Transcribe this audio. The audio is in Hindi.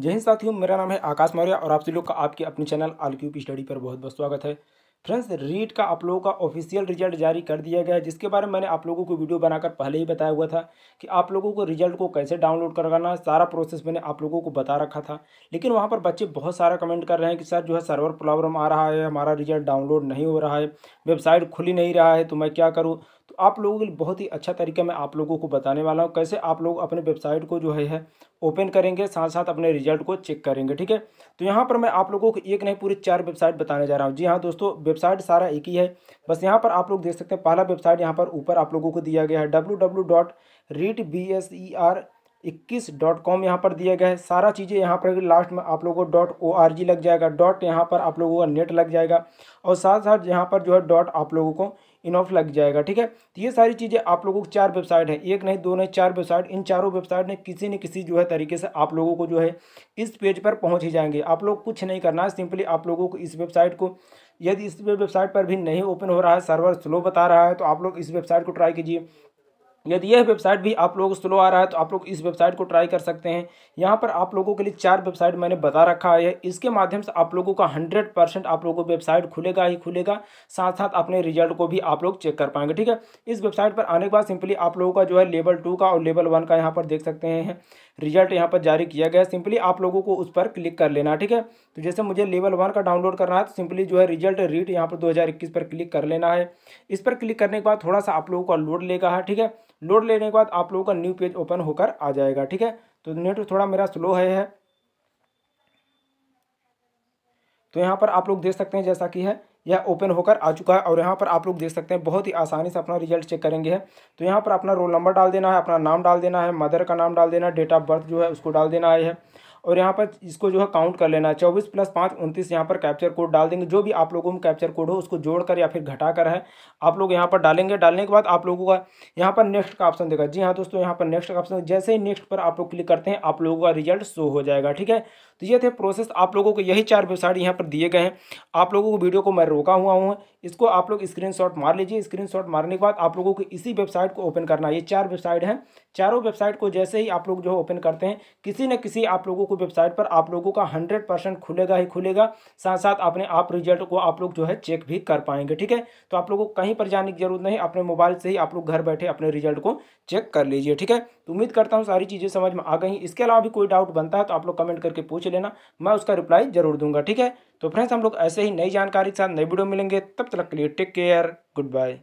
जय हिंद साथियों मेरा नाम है आकाश मौर्य और आप सभी लोग का आपके अपने चैनल आल क्यूब स्टडी पर बहुत बहुत स्वागत है फ्रेंड्स रीट का आप लोगों का ऑफिशियल रिजल्ट जारी कर दिया गया है जिसके बारे में मैंने आप लोगों को वीडियो बनाकर पहले ही बताया हुआ था कि आप लोगों को रिजल्ट को कैसे डाउनलोड करवाना है सारा प्रोसेस मैंने आप लोगों को बता रखा था लेकिन वहाँ पर बच्चे बहुत सारा कमेंट कर रहे हैं कि सर जो है सर्वर प्रॉब्लम आ रहा है हमारा रिजल्ट डाउनलोड नहीं हो रहा है वेबसाइट खुली नहीं रहा है तो मैं क्या करूँ तो आप लोगों के लिए बहुत ही अच्छा तरीका मैं आप लोगों को बताने वाला हूँ कैसे आप लोग अपने वेबसाइट को जो है ओपन करेंगे साथ साथ अपने रिजल्ट को चेक करेंगे ठीक है तो यहाँ पर मैं आप लोगों को एक नहीं पूरी चार वेबसाइट बताने जा रहा हूँ जी हाँ दोस्तों वेबसाइट सारा एक ही है बस यहाँ पर आप लोग देख सकते हैं पहला वेबसाइट यहाँ पर ऊपर आप लोगों को दिया गया है W W dot read B S E R इक्कीस डॉट कॉम यहाँ पर दिया गया है सारा चीज़ें यहाँ पर लास्ट में आप लोगों co dot O R G लग जाएगा डॉट यहाँ पर आप लोगों का नेट लग जाएगा और साथ साथ यहाँ पर जो है डॉट आप लोगों को इनऑफ लग जाएगा ठीक है तो ये सारी चीज़ें आप लोगों को चार वेबसाइट है एक नहीं दो नहीं चार वेबसाइट इन चारों वेबसाइट ने किसी न किसी जो है तरीके से आप लोगों को जो है इस पेज पर पहुँच ही जाएंगे आप लोग कुछ नहीं करना है सिंपली आप लोगों को इस वेबसाइट को यदि इस वेबसाइट पर भी नहीं ओपन हो रहा है सर्वर स्लो बता रहा है तो आप लोग इस वेबसाइट को ट्राई कीजिए यदि यह वेबसाइट भी आप लोग स्लो आ रहा है तो आप लोग इस वेबसाइट को ट्राई कर सकते हैं यहाँ पर आप लोगों के लिए चार वेबसाइट मैंने बता रखा है इसके माध्यम से आप लोगों का हंड्रेड परसेंट आप लोगों को वेबसाइट खुलेगा ही खुलेगा साथ साथ अपने रिजल्ट को भी आप लोग चेक कर पाएंगे ठीक है इस वेबसाइट पर आने के बाद सिंपली आप लोगों का जो है लेवल टू का और लेवल वन का यहाँ पर देख सकते हैं रिजल्ट यहाँ पर जारी किया गया सिंपली आप लोगों को उस पर क्लिक कर लेना ठीक है तो जैसे मुझे लेवल वन का डाउनलोड करना है तो सिंपली जो है रिजल्ट रीड यहाँ पर 2021 पर क्लिक कर लेना है इस पर क्लिक करने के बाद थोड़ा सा आप लोगों का लोड लेगा है हाँ, ठीक है लोड लेने के बाद आप लोगों का न्यू पेज ओपन होकर आ जाएगा ठीक है तो नेट थोड़ा मेरा स्लो है तो यहाँ पर आप लोग देख सकते हैं जैसा कि है यह ओपन होकर आ चुका है और यहाँ पर आप लोग देख सकते हैं बहुत ही आसानी से अपना रिजल्ट चेक करेंगे है तो यहाँ पर अपना रोल नंबर डाल देना है अपना नाम डाल देना है मदर का नाम डाल देना है डेट ऑफ बर्थ जो है उसको डाल देना है और यहाँ पर इसको जो है काउंट कर लेना है चौबीस प्लस पाँच उनतीस यहाँ पर कैप्चर कोड डाल देंगे जो भी आप लोगों में कैप्चर कोड हो उसको जोड़कर या फिर घटा कर है आप लोग यहाँ पर डालेंगे डालने के बाद आप लोगों का यहाँ पर नेक्स्ट का ऑप्शन देगा जी हाँ दोस्तों यहाँ पर नेक्स्ट का ऑप्शन जैसे ही नेक्स्ट पर आप लोग क्लिक करते हैं आप लोगों का रिजल्ट शो हो जाएगा ठीक है तो ये थे प्रोसेस आप लोगों को यही चार वेबसाइट यहाँ पर दिए गए हैं आप लोगों को वीडियो को मैं रोका हुआ हूँ इसको आप लोग स्क्रीन मार लीजिए स्क्रीन मारने के बाद आप लोगों को इसी वेबसाइट को ओपन करना है ये चार वेबसाइट हैं चारों वेबसाइट को जैसे ही आप लोग जो है ओपन करते हैं किसी न किसी आप लोगों को वेबसाइट पर आप लोगों का हंड्रेड परसेंट खुलेगा ही खुलेगा साथ साथ अपने आप रिजल्ट को आप लोग जो है चेक भी कर पाएंगे ठीक है तो आप लोगों को कहीं पर जाने की जरूरत नहीं अपने मोबाइल से ही आप लोग घर बैठे अपने रिजल्ट को चेक कर लीजिए ठीक है तो उम्मीद करता हूँ सारी चीज़ें समझ में आ गई इसके अलावा भी कोई डाउट बनता है तो आप लोग कमेंट करके पूछ लेना मैं उसका रिप्लाई जरूर दूंगा ठीक है तो फ्रेंड्स हम लोग ऐसे ही नई जानकारी के साथ नई वीडियो मिलेंगे तब तक के लिए टेक केयर गुड बाय